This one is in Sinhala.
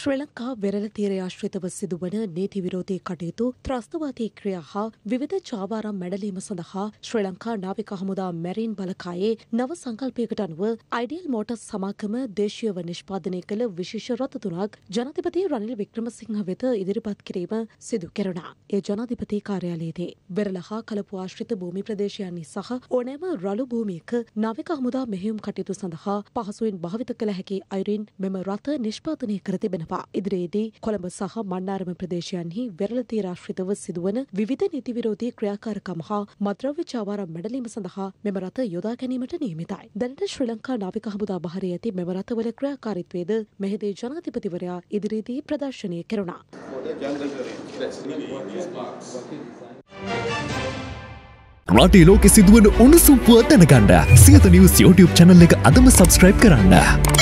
ශ්‍රී ලංකා වෙරළ තීරය ආශ්‍රිතව සිදුවන නීති විරෝධී කටයුතු ත්‍රස්තවාදී ක්‍රියා හා විවිධ චාවාරම් මැඩලීම සඳහා ශ්‍රී ලංකා නාවික හමුදා මැරීන් බලකායේ නව සංකල්පයකට අනුව අයිඩියල් මෝටර්ස් සමාගම දේශීයව නිෂ්පාදනය කළ විශේෂ රථ තුනක් ජනාධිපති රනිල් වික්‍රමසිංහ වෙත ඉදිරිපත් කිරීම සිදු කෙරුණා. ඒ ජනාධිපති කාර්යාලයේදී වෙරළ හා කලපු ආශ්‍රිත භූමි ප්‍රදේශයන්හි සහ ඕනෑම රළු භූමියක නාවික හමුදා මෙහෙයුම් කටයුතු සඳහා පහසුවෙන් භාවිත කළ හැකි අයුරින් මෙම රථ නිෂ්පාදනය කර තිබෙනවා. තිබෙනවා. ඉදිරියේදී කොළඹ සහ මන්නාරම ප්‍රදේශයන්හි වෙරළ තීරාශ්‍රිතව සිදුවන විවිධ නීති විරෝධී ක්‍රියාකාරකම් හා මත්ද්‍රව්‍ය චාවාරම් මැඩලීම සඳහා මෙම රථ යොදා ගැනීමට නියමිතයි. දැනට ශ්‍රී ලංකා නාවික හමුදා බහරේ ඇති මෙම රථවල ක්‍රියාකාරීත්වයද මෙහිදී ජනාධිපතිවරයා ඉදිරියේදී ප්‍රදර්ශනය කෙරුණා. රටේ ලෝකෙ සිදුවන උණුසුම්පුව දැනගන්න සියත නිවස් YouTube channel එක අදම subscribe කරන්න.